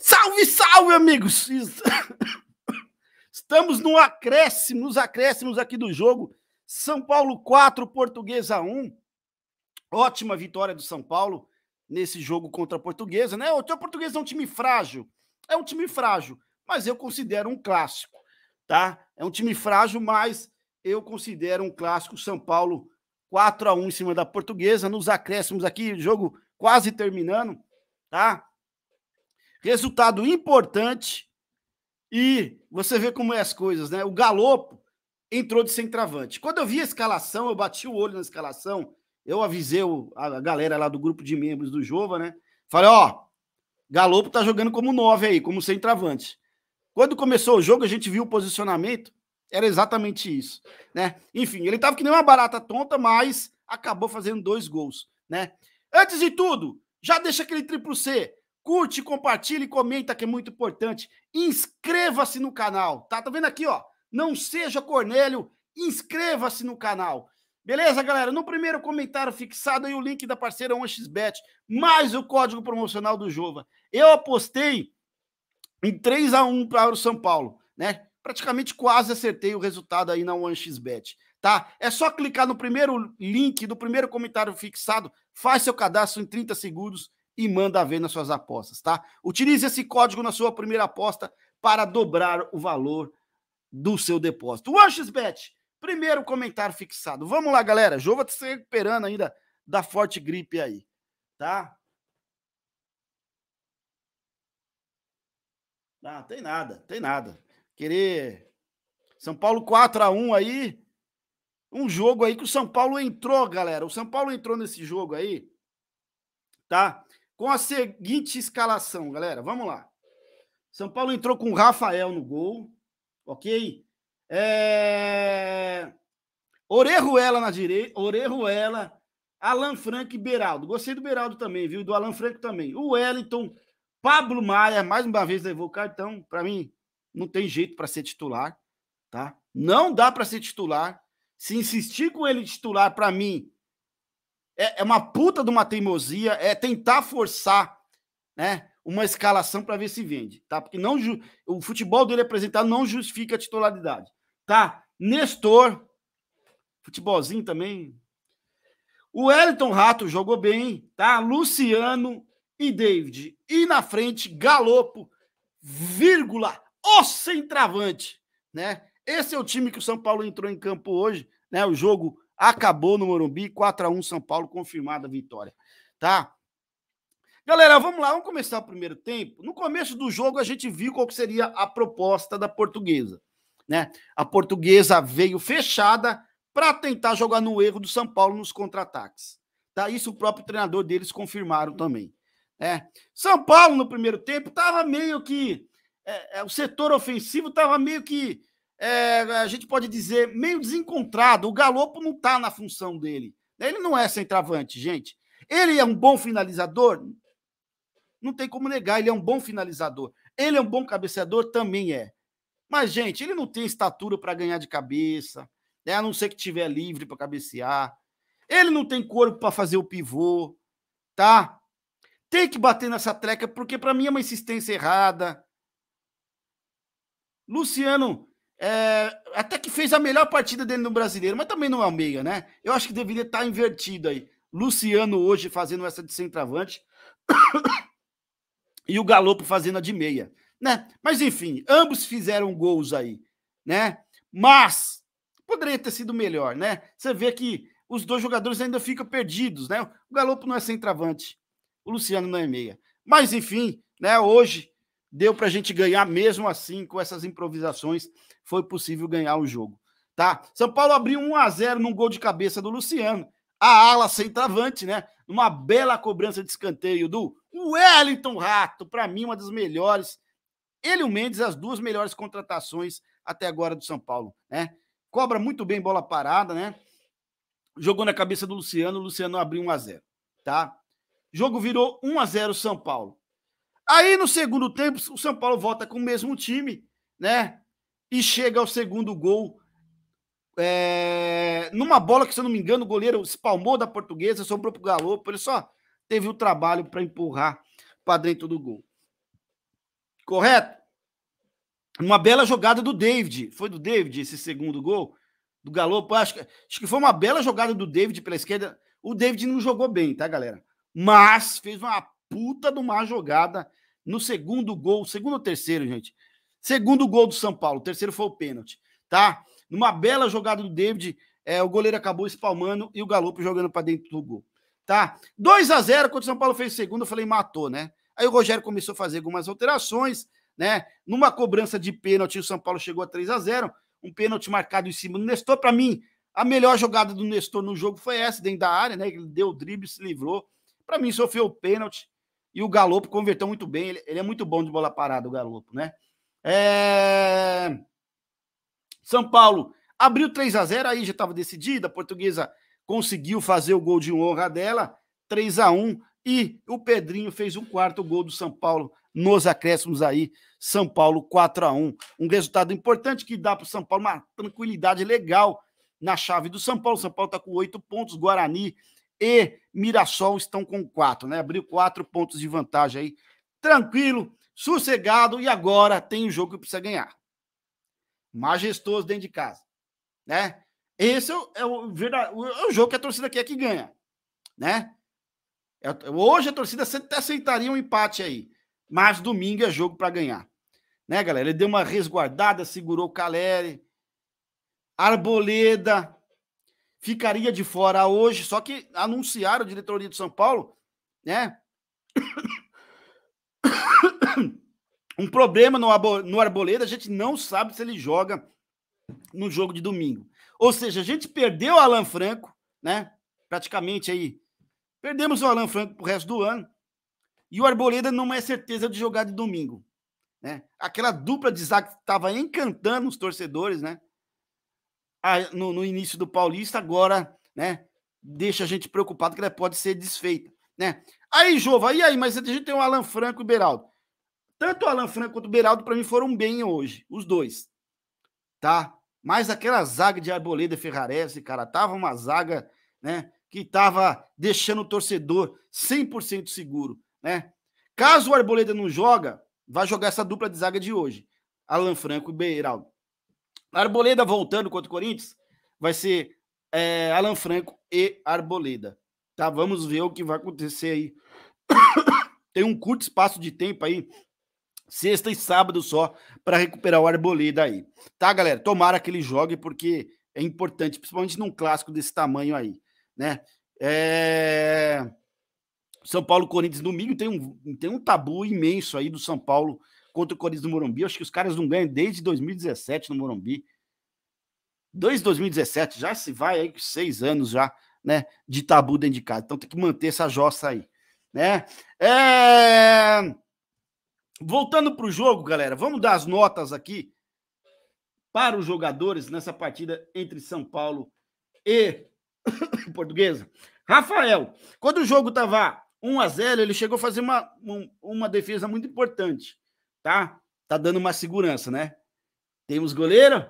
Salve, salve, amigos! Estamos no acréscimo, nos acréscimos aqui do jogo. São Paulo 4, Portuguesa 1. Ótima vitória do São Paulo nesse jogo contra a Portuguesa, né? O Portuguesa é um time frágil. É um time frágil, mas eu considero um clássico, tá? É um time frágil, mas eu considero um clássico São Paulo 4 a 1 em cima da Portuguesa, nos acréscimos aqui, jogo quase terminando, tá? Resultado importante e você vê como é as coisas, né? O Galopo entrou de centroavante. Quando eu vi a escalação, eu bati o olho na escalação, eu avisei a galera lá do grupo de membros do Jova, né? Falei, ó, Galopo tá jogando como nove aí, como centroavante. Quando começou o jogo, a gente viu o posicionamento, era exatamente isso, né? Enfim, ele tava que nem uma barata tonta, mas acabou fazendo dois gols, né? Antes de tudo, já deixa aquele triplo C, Curte, compartilhe, comenta que é muito importante. Inscreva-se no canal, tá? Tá vendo aqui, ó? Não seja Cornélio, inscreva-se no canal. Beleza, galera? No primeiro comentário fixado aí o link da parceira 1xbet, mais o código promocional do Jova. Eu apostei em 3 a 1 para o São Paulo, né? Praticamente quase acertei o resultado aí na 1xbet, tá? É só clicar no primeiro link do primeiro comentário fixado, faz seu cadastro em 30 segundos e manda ver nas suas apostas, tá? Utilize esse código na sua primeira aposta para dobrar o valor do seu depósito. WanchesBet, primeiro comentário fixado. Vamos lá, galera. Jova tá se recuperando ainda da forte gripe aí, tá? Ah, tem nada, tem nada. Querer São Paulo 4 a 1 aí, um jogo aí que o São Paulo entrou, galera. O São Paulo entrou nesse jogo aí, tá? com a seguinte escalação, galera. Vamos lá. São Paulo entrou com o Rafael no gol, ok? É... Orejuela na direita, Orejuela, Alan Franco e Beraldo. Gostei do Beraldo também, viu? Do Alan Franco também. O Wellington, Pablo Maia, mais uma vez levou o cartão. Para mim, não tem jeito para ser titular, tá? Não dá para ser titular. Se insistir com ele titular, para mim, é, é uma puta de uma teimosia, é tentar forçar, né? Uma escalação para ver se vende, tá? Porque não o futebol dele apresentado não justifica a titularidade, tá? Nestor, futebolzinho também. O Wellington Rato jogou bem, tá? Luciano e David. E na frente, Galopo, vírgula, o centravante, né? Esse é o time que o São Paulo entrou em campo hoje, né? O jogo Acabou no Morumbi, 4 a 1 São Paulo, confirmada a vitória. Tá? Galera, vamos lá, vamos começar o primeiro tempo. No começo do jogo, a gente viu qual seria a proposta da portuguesa. Né? A portuguesa veio fechada para tentar jogar no erro do São Paulo nos contra-ataques. Tá? Isso o próprio treinador deles confirmaram também. Né? São Paulo, no primeiro tempo, estava meio que. É, é, o setor ofensivo estava meio que é, a gente pode dizer, meio desencontrado. O Galopo não está na função dele. Ele não é centroavante, gente. Ele é um bom finalizador? Não tem como negar, ele é um bom finalizador. Ele é um bom cabeceador? Também é. Mas, gente, ele não tem estatura para ganhar de cabeça, né? a não ser que tiver livre para cabecear. Ele não tem corpo para fazer o pivô, tá? Tem que bater nessa treca, porque para mim é uma insistência errada. Luciano é, até que fez a melhor partida dele no brasileiro, mas também não é o meia, né? Eu acho que deveria estar tá invertido aí. Luciano hoje fazendo essa de centroavante e o Galopo fazendo a de meia, né? Mas enfim, ambos fizeram gols aí, né? Mas poderia ter sido melhor, né? Você vê que os dois jogadores ainda ficam perdidos, né? O Galopo não é centroavante, o Luciano não é meia. Mas enfim, né? Hoje Deu para a gente ganhar mesmo assim, com essas improvisações, foi possível ganhar o jogo. tá? São Paulo abriu 1 a 0 num gol de cabeça do Luciano. A ala centroavante, né? Uma bela cobrança de escanteio do Wellington Rato, para mim, uma das melhores. Ele e o Mendes, as duas melhores contratações até agora do São Paulo, né? Cobra muito bem bola parada, né? Jogou na cabeça do Luciano, o Luciano abriu 1 a 0, tá? Jogo virou 1 a 0 São Paulo. Aí no segundo tempo, o São Paulo volta com o mesmo time, né? E chega ao segundo gol. É... numa bola que, se eu não me engano, o goleiro espalmou da portuguesa, sobrou pro por ele só teve o trabalho para empurrar para dentro do gol. Correto? Uma bela jogada do David. Foi do David esse segundo gol? Do Galo, Acho que, acho que foi uma bela jogada do David pela esquerda. O David não jogou bem, tá, galera? Mas fez uma puta de uma jogada no segundo gol, segundo ou terceiro, gente? Segundo gol do São Paulo, terceiro foi o pênalti, tá? Numa bela jogada do David, é, o goleiro acabou espalmando e o Galopo jogando para dentro do gol, tá? 2 a 0 quando o São Paulo fez o segundo, eu falei, matou, né? Aí o Rogério começou a fazer algumas alterações, né? Numa cobrança de pênalti, o São Paulo chegou a 3 a 0 um pênalti marcado em cima do Nestor. Para mim, a melhor jogada do Nestor no jogo foi essa, dentro da área, né? Ele deu o drible, se livrou. Para mim, sofreu o pênalti e o Galopo converteu muito bem. Ele, ele é muito bom de bola parada, o Galopo, né? É... São Paulo abriu 3 a 0 aí já estava decidida. A portuguesa conseguiu fazer o gol de honra dela, 3 a 1 e o Pedrinho fez um quarto gol do São Paulo nos acréscimos aí. São Paulo 4 a 1 Um resultado importante que dá para o São Paulo uma tranquilidade legal na chave do São Paulo. São Paulo está com oito pontos, Guarani e Mirassol estão com quatro, né? Abriu quatro pontos de vantagem aí, tranquilo, sossegado, e agora tem um jogo que precisa ganhar. Majestoso dentro de casa, né? Esse é o, é o, é o jogo que a torcida quer que ganha, né? É, hoje a torcida até aceitaria um empate aí, mas domingo é jogo para ganhar, né, galera? Ele deu uma resguardada, segurou o Caleri, Arboleda, ficaria de fora hoje, só que anunciaram a diretoria de São Paulo, né? Um problema no, no Arboleda, a gente não sabe se ele joga no jogo de domingo. Ou seja, a gente perdeu o Alan Franco, né? Praticamente aí. Perdemos o Alan Franco pro resto do ano. E o Arboleda não é certeza de jogar de domingo. Né? Aquela dupla de zaga que estava encantando os torcedores, né? no, no início do Paulista, agora, né? Deixa a gente preocupado que ela pode ser desfeita, né? Aí, Jova, e aí? Mas a gente tem o Alan Franco e o Beraldo. Tanto o Alan Franco quanto o Beraldo, para mim, foram bem hoje, os dois, tá? Mas aquela zaga de Arboleda e Ferrarese, cara, tava uma zaga, né? Que tava deixando o torcedor 100% seguro, né? Caso o Arboleda não joga, vai jogar essa dupla de zaga de hoje. Alan Franco e Beraldo. Arboleda voltando contra o Corinthians vai ser é, Alan Franco e Arboleda. Tá, vamos ver o que vai acontecer aí. Tem um curto espaço de tempo aí, sexta e sábado só, para recuperar o Arboleda aí. Tá, galera? Tomara que ele jogue, porque é importante, principalmente num clássico desse tamanho aí, né? É... São Paulo Corinthians domingo tem um, tem um tabu imenso aí do São Paulo contra o Corinthians no Morumbi. Acho que os caras não ganham desde 2017 no Morumbi. Desde 2017, já se vai aí seis anos já, né? De tabu dentro de casa. Então tem que manter essa jossa aí, né? É... Voltando para o jogo, galera, vamos dar as notas aqui para os jogadores nessa partida entre São Paulo e Portuguesa. Rafael, quando o jogo estava 1 a 0 ele chegou a fazer uma, uma defesa muito importante tá? Tá dando uma segurança, né? Temos goleiro?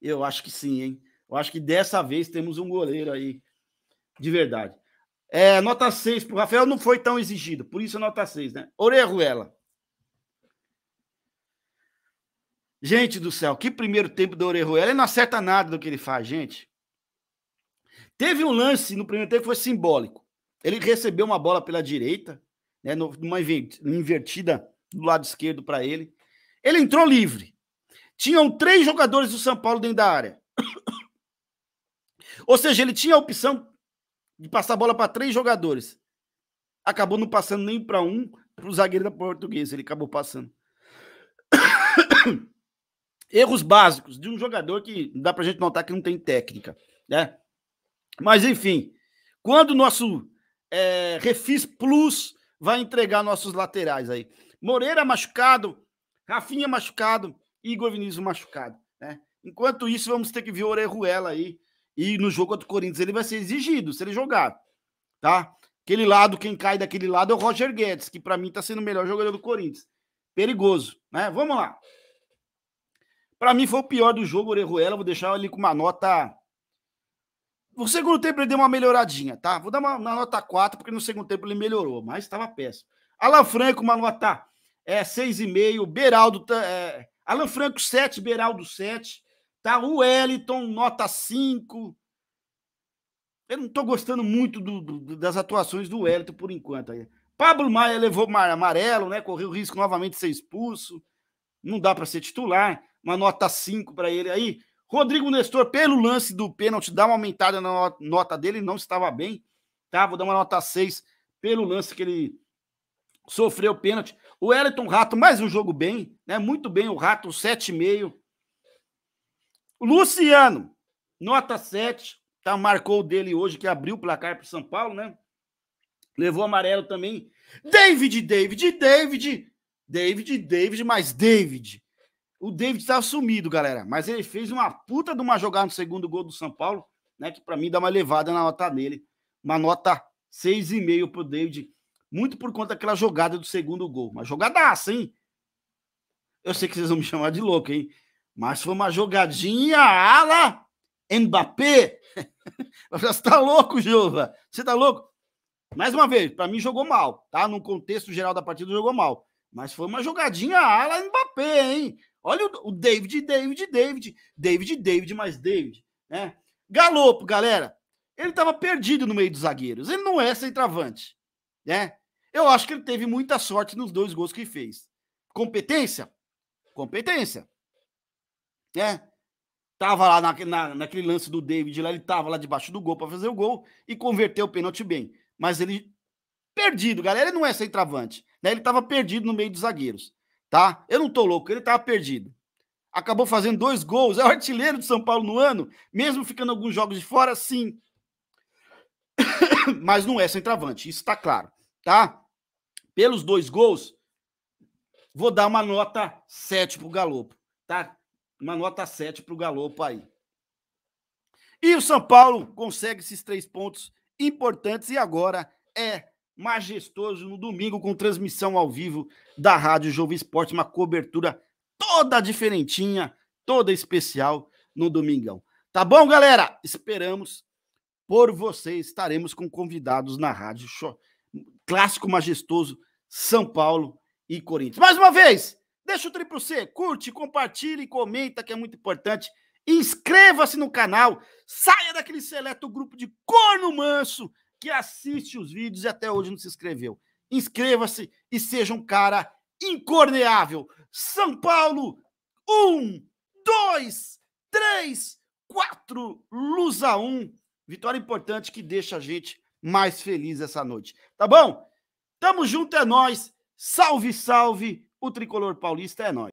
Eu acho que sim, hein? Eu acho que dessa vez temos um goleiro aí de verdade. É, nota 6 pro Rafael não foi tão exigido, por isso é nota 6, né? Ruela. Gente do céu, que primeiro tempo do Orejuela. Ele não acerta nada do que ele faz, gente. Teve um lance no primeiro tempo que foi simbólico. Ele recebeu uma bola pela direita, né, numa invertida do lado esquerdo para ele. Ele entrou livre. Tinham três jogadores do São Paulo dentro da área. Ou seja, ele tinha a opção de passar a bola para três jogadores. Acabou não passando nem para um, para o zagueiro da Portuguesa. Ele acabou passando. Erros básicos de um jogador que dá para gente notar que não tem técnica. Né? Mas, enfim, quando o nosso é, Refis Plus vai entregar nossos laterais aí. Moreira machucado, Rafinha machucado, Igor Vinícius machucado, né? Enquanto isso, vamos ter que ver o Orejuela aí. E no jogo contra o Corinthians ele vai ser exigido se ele jogar, tá? Aquele lado, quem cai daquele lado é o Roger Guedes, que para mim tá sendo o melhor jogador do Corinthians. Perigoso, né? Vamos lá. Para mim foi o pior do jogo, Orejuela. Vou deixar ele com uma nota. No segundo tempo ele deu uma melhoradinha, tá? Vou dar uma, uma nota 4, porque no segundo tempo ele melhorou, mas estava péssimo. Alan Franco, uma nota é 6,5, Beraldo, é, Alan Franco 7, Beraldo 7, tá? O Wellington, nota 5. Eu não estou gostando muito do, do, das atuações do Wellington por enquanto. Pablo Maia levou amarelo, né? Correu o risco novamente de ser expulso. Não dá para ser titular. Uma nota 5 para ele aí. Rodrigo Nestor, pelo lance do pênalti, dá uma aumentada na nota dele, não estava bem. Tá? Vou dar uma nota 6 pelo lance que ele sofreu pênalti. O Wellington Rato, mais um jogo bem, né? Muito bem, o Rato, 7,5. Luciano, nota 7. Tá, marcou o dele hoje, que abriu o placar para o São Paulo, né? Levou amarelo também. David, David, David. David, David, mais David. O David está sumido, galera. Mas ele fez uma puta de uma jogada no segundo gol do São Paulo, né? Que para mim dá uma levada na nota dele. Uma nota 6,5 pro David muito por conta daquela jogada do segundo gol. Uma jogadaça, hein? Eu sei que vocês vão me chamar de louco, hein? Mas foi uma jogadinha ala Mbappé. Você tá louco, Jova? Você tá louco? Mais uma vez, para mim jogou mal, tá? No contexto geral da partida jogou mal. Mas foi uma jogadinha ala Mbappé, hein? Olha o, David, David, David, David, David, mais David, né? Galopo, galera. Ele estava perdido no meio dos zagueiros. Ele não é centroavante né? Eu acho que ele teve muita sorte nos dois gols que fez. Competência? Competência. Né? Tava lá na, na, naquele lance do David lá, ele tava lá debaixo do gol para fazer o gol e converteu o pênalti bem. Mas ele perdido, galera, ele não é travante. né? Ele tava perdido no meio dos zagueiros, tá? Eu não tô louco, ele tava perdido. Acabou fazendo dois gols, é o artilheiro de São Paulo no ano, mesmo ficando alguns jogos de fora, sim. mas não é centroavante, isso está claro, tá? Pelos dois gols, vou dar uma nota 7 pro Galopo, tá? Uma nota 7 pro Galopo aí. E o São Paulo consegue esses três pontos importantes e agora é majestoso no domingo com transmissão ao vivo da Rádio Jovem Esporte, uma cobertura toda diferentinha, toda especial no domingão. Tá bom, galera? Esperamos por vocês Estaremos com convidados na rádio. Show. Clássico majestoso, São Paulo e Corinthians. Mais uma vez, deixa o triplo C, curte, compartilhe, comenta, que é muito importante. Inscreva-se no canal, saia daquele seleto grupo de corno manso que assiste os vídeos e até hoje não se inscreveu. Inscreva-se e seja um cara incorneável. São Paulo, um, dois, três, quatro, Lusa um. Vitória importante que deixa a gente mais feliz essa noite. Tá bom? Tamo junto, é nós. Salve, salve. O tricolor paulista é nós.